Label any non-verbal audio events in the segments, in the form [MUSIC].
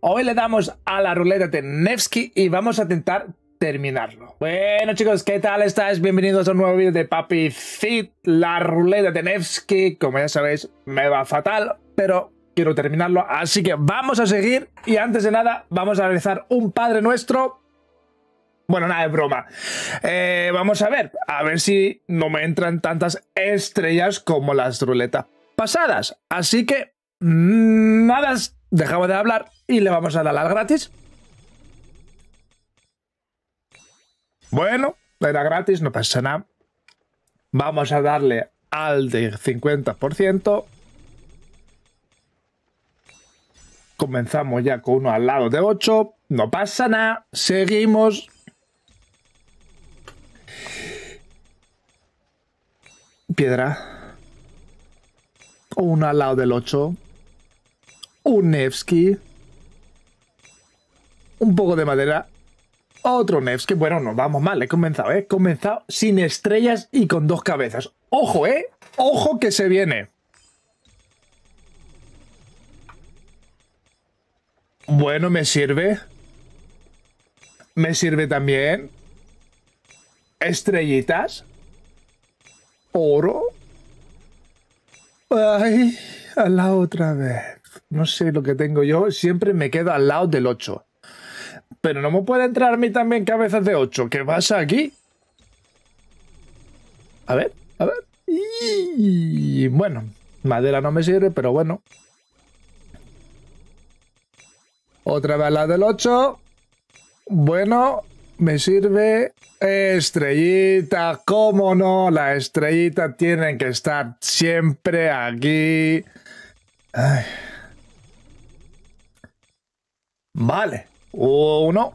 Hoy le damos a la ruleta de Nevsky y vamos a intentar terminarlo. Bueno chicos, ¿qué tal estáis? Bienvenidos a un nuevo vídeo de Papi Fit, la ruleta de Nevsky. Como ya sabéis, me va fatal, pero quiero terminarlo. Así que vamos a seguir y antes de nada vamos a realizar un Padre Nuestro. Bueno, nada de broma. Eh, vamos a ver, a ver si no me entran tantas estrellas como las ruletas pasadas. Así que mm, nada Dejamos de hablar y le vamos a dar las gratis. Bueno, era gratis, no pasa nada. Vamos a darle al de 50%. Comenzamos ya con uno al lado de 8. No pasa nada. Seguimos. Piedra. Uno al lado del 8 un Nevsky, un poco de madera, otro Nevsky. Bueno, no, vamos mal, he comenzado, ¿eh? He comenzado sin estrellas y con dos cabezas. ¡Ojo, eh! ¡Ojo que se viene! Bueno, me sirve. Me sirve también. Estrellitas. Oro. Ay, a la otra vez no sé lo que tengo yo, siempre me quedo al lado del 8. Pero no me puede entrar a mí también cabezas de 8. ¿Qué pasa aquí? A ver, a ver. Y bueno, madera no me sirve, pero bueno. Otra vez la del 8. Bueno, me sirve estrellita. ¿Cómo no? La estrellita tienen que estar siempre aquí. Ay. Vale. Uno.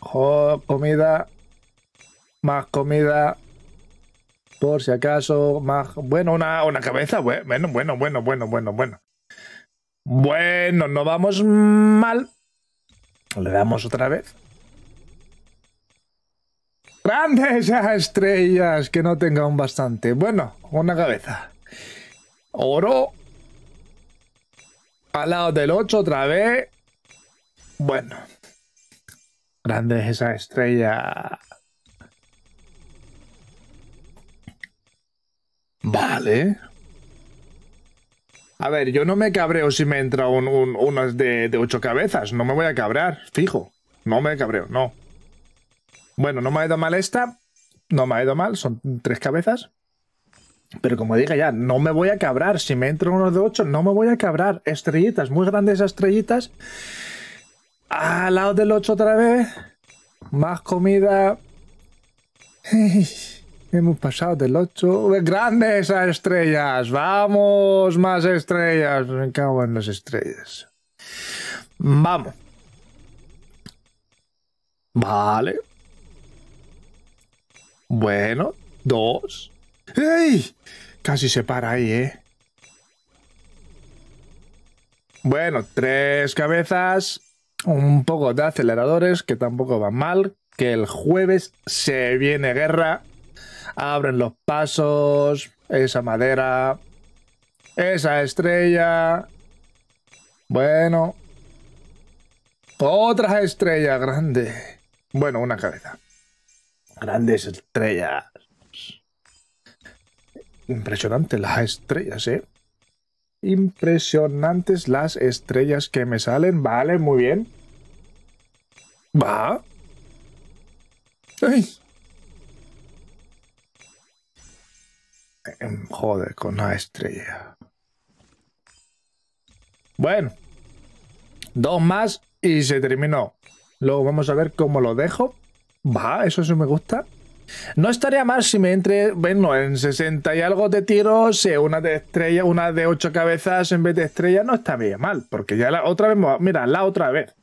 comida. Más comida. Por si acaso. Más. Bueno, una, cabeza. Bueno, bueno, bueno, bueno, bueno, bueno. Bueno, no vamos mal. Le damos otra vez. ¡Grandes [LAUGHS] estrellas! Que no tengan bastante. Bueno, una cabeza. Oro. Al lado del 8 otra vez. Bueno. Grande es esa estrella. Vale. A ver, yo no me cabreo si me entra un, unas de, ocho cabezas. No me voy a cabrar, fijo. No me cabreo, no. Bueno, no me ha ido mal esta. No me ha ido mal, son tres cabezas. Pero como diga ya, no me voy a cabrar. Si me entra uno de ocho, no me voy a cabrar. Estrellitas, muy grandes estrellitas. Ah, al lado del 8 otra vez. Más comida. Hemos pasado del 8. ¡Grandes esas estrellas! ¡Vamos! ¡Más estrellas! Me cago en las estrellas. Vamos. Vale. Bueno, dos. Casi se para ahí, ¿eh? Bueno, tres cabezas un poco de aceleradores que tampoco van mal, que el jueves se viene guerra, abren los pasos, esa madera, esa estrella. Bueno. Otra estrella grande. Bueno, una cabeza. Grandes estrellas. Impresionante las estrellas, ¿eh? Impresionantes las estrellas que me salen. Vale, muy bien. Va. ¡Ay! Em, joder, con una estrella. Bueno. Dos más y se terminó. Luego vamos a ver cómo lo dejo. Va, eso sí me gusta. No estaría mal si me entre, bueno, en 60 y algo de tiros, una de estrella, una de 8 cabezas en vez de estrella, no está bien mal, porque ya la otra vez, mira, la otra vez,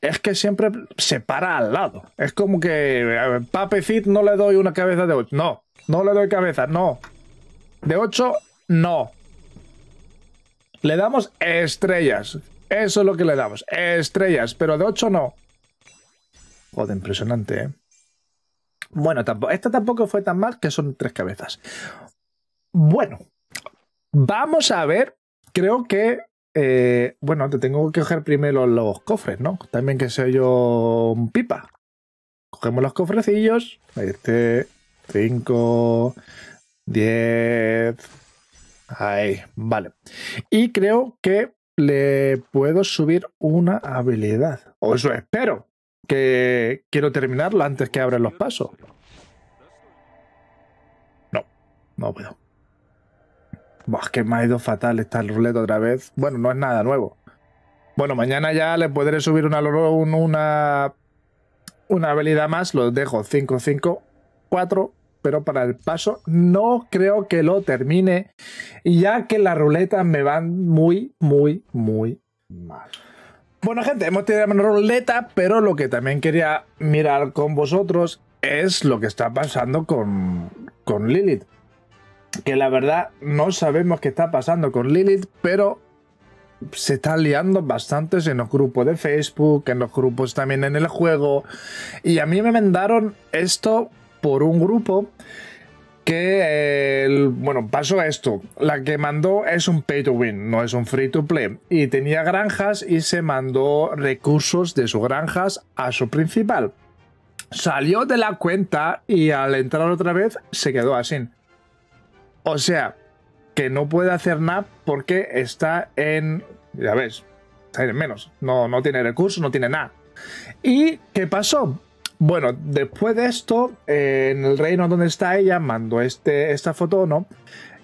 es que siempre se para al lado. Es como que Papecit no le doy una cabeza de 8, no, no le doy cabeza, no. De 8, no. Le damos estrellas. Eso es lo que le damos. Estrellas, pero de 8 no. Joder, impresionante, ¿eh? Bueno, tampoco, esta tampoco fue tan mal, que son tres cabezas. Bueno, vamos a ver. Creo que. Eh, bueno, te tengo que coger primero los cofres, ¿no? También que sea yo un pipa. Cogemos los cofrecillos. Ahí este. 5. 10. Ahí, vale. Y creo que le puedo subir una habilidad. O eso espero que quiero terminarlo antes que abren los pasos. No, no puedo. es que me ha ido fatal esta ruleta otra vez. Bueno, no es nada nuevo. Bueno, mañana ya le podré subir una, una, una habilidad más. Los dejo 5, 5, 4. Pero para el paso no creo que lo termine. Ya que las ruletas me van muy, muy, muy mal. Bueno, gente, hemos tenido una ruleta, pero lo que también quería mirar con vosotros es lo que está pasando con, con Lilith. Que la verdad no sabemos qué está pasando con Lilith, pero se está liando bastante en los grupos de Facebook, en los grupos también en el juego. Y a mí me mandaron esto por un grupo que el, bueno, pasó esto. La que mandó es un pay to win, no es un free to play. Y tenía granjas y se mandó recursos de sus granjas a su principal. Salió de la cuenta y al entrar otra vez se quedó así. O sea, que no puede hacer nada porque está en... Ya ves, está en menos. No, no tiene recursos, no tiene nada. ¿Y qué pasó? Bueno, después de esto, eh, en el reino donde está ella, mandó este, esta foto, ¿no?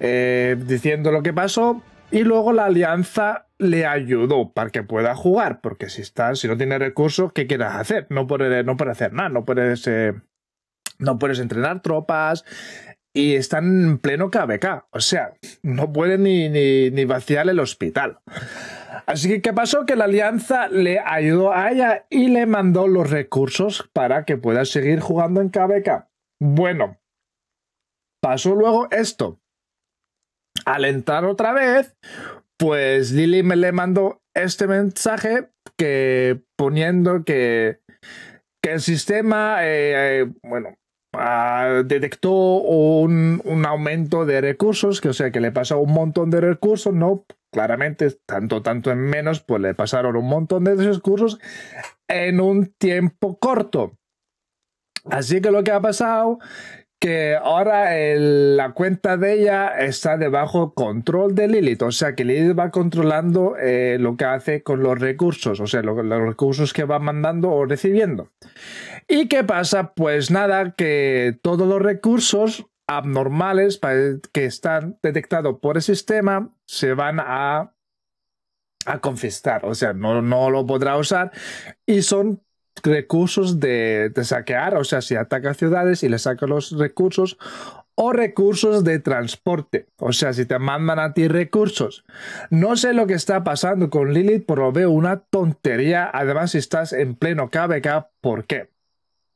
Eh, diciendo lo que pasó. Y luego la alianza le ayudó para que pueda jugar. Porque si están, si no tiene recursos, ¿qué quieras hacer? No puedes, no hacer nada, no puedes. Eh, no puedes entrenar tropas. Y están en pleno KBK. O sea, no pueden ni vaciar el hospital. Así que, ¿qué pasó? Que la alianza le ayudó a ella y le mandó los recursos para que pueda seguir jugando en KBK. Bueno, pasó luego esto. Al entrar otra vez, pues Lili me le mandó este mensaje que poniendo que, que el sistema, eh, eh, bueno, ah, detectó un, un, aumento de recursos, que o sea que le pasó un montón de recursos, ¿no? claramente, tanto, tanto en menos, pues le pasaron un montón de esos en un tiempo corto. Así que lo que ha pasado, que ahora la cuenta de ella está debajo control de Lilith, o sea que Lilith va controlando eh, lo que hace con los recursos, o sea, los recursos que va mandando o recibiendo. ¿Y qué pasa? Pues nada, que todos los recursos abnormales que están detectados por el sistema se van a, a confiscar, o sea, no, no lo podrá usar y son recursos de, de saquear, o sea, si ataca ciudades y le saca los recursos o recursos de transporte, o sea, si te mandan a ti recursos. No sé lo que está pasando con Lilith, pero veo una tontería, además si estás en pleno KBK, ¿por qué?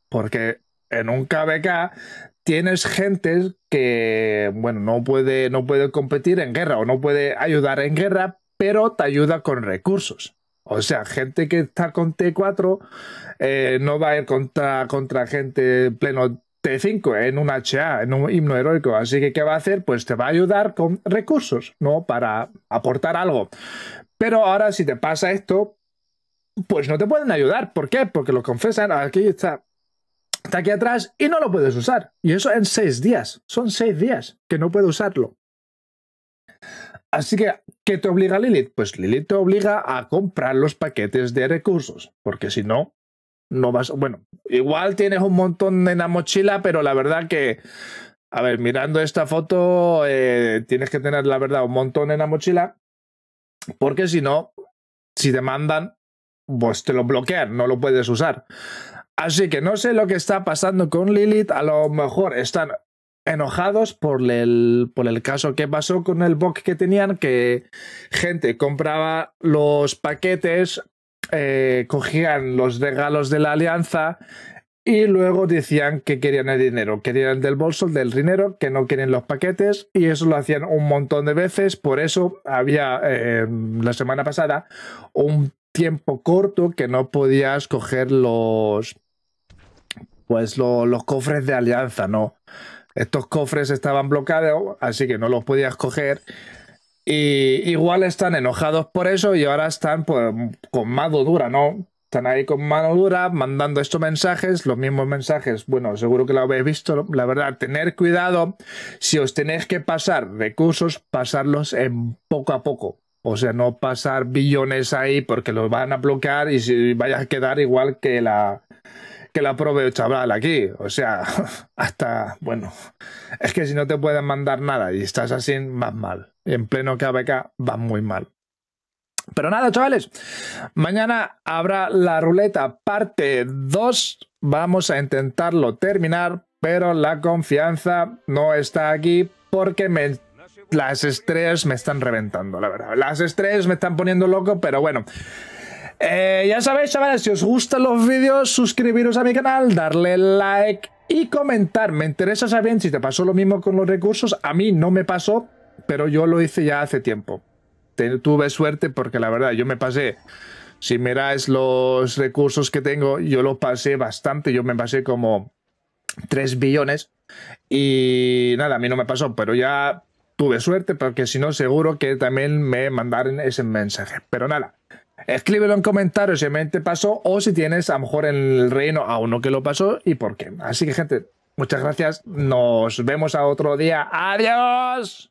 Porque en un KvK tienes gente que, bueno, no puede, no puede competir en guerra o no puede ayudar en guerra, pero te ayuda con recursos. O sea, gente que está con T4 eh, no va a ir contra, contra gente pleno T5 en un HA, en un himno heroico. Así que, ¿qué va a hacer? Pues te va a ayudar con recursos, ¿no? Para aportar algo. Pero ahora, si te pasa esto, pues no te pueden ayudar. ¿Por qué? Porque lo confesan. Aquí está está aquí atrás y no lo puedes usar. Y eso en seis días. Son seis días que no puedo usarlo. Así que, ¿qué te obliga Lilith? Pues Lilith te obliga a comprar los paquetes de recursos, porque si no, no vas. Bueno, igual tienes un montón en la mochila, pero la verdad que. A ver, mirando esta foto, eh, tienes que tener, la verdad, un montón en la mochila, porque si no, si te mandan, pues te lo bloquean, no lo puedes usar. Así que no sé lo que está pasando con Lilith. A lo mejor están enojados por el, caso que pasó con el box que tenían, que gente compraba los paquetes, eh, cogían los regalos de la alianza y luego decían que querían el dinero, querían del bolso, del dinero, que no querían los paquetes y eso lo hacían un montón de veces. Por eso había em, la semana pasada un tiempo corto que no podías coger los pues los cofres de alianza, ¿no? Estos cofres estaban bloqueados, así que no los podías coger. Y igual están enojados por eso y ahora están pues, con mano dura, ¿no? Están ahí con mano dura, mandando estos mensajes, los mismos mensajes, bueno, seguro que lo habéis visto, la verdad, tener cuidado, si os tenéis que pasar recursos, pasarlos en poco a poco, o sea, no pasar billones ahí porque los van a bloquear y si vayas a quedar igual que la que la provee chaval aquí. O sea, [LAUGHS] hasta, bueno, es que si no te pueden mandar nada y estás así, más mal. En pleno KBK va muy mal. Pero nada, chavales, mañana habrá la ruleta parte 2. Vamos a intentarlo terminar, pero la confianza no está aquí porque me las estrellas me están reventando, la verdad. Las estrellas me están poniendo loco, pero bueno. Eh, ya sabéis, chavales, si os gustan los vídeos, suscribiros a mi canal, darle like y comentar. Me interesa saber si te pasó lo mismo con los recursos. A mí no me pasó, pero yo lo hice ya hace tiempo. Tuve suerte porque la verdad, yo me pasé. Si miráis los recursos que tengo, yo los pasé bastante. Yo me pasé como 3 billones. Y nada, a mí no me pasó, pero ya tuve suerte porque si no, seguro que también me mandaron ese mensaje. Pero nada. Escríbelo en comentarios si te pasó o si tienes a lo mejor en el reino a uno que lo pasó y por qué. Así que, gente, muchas gracias. Nos vemos a otro día. ¡Adiós!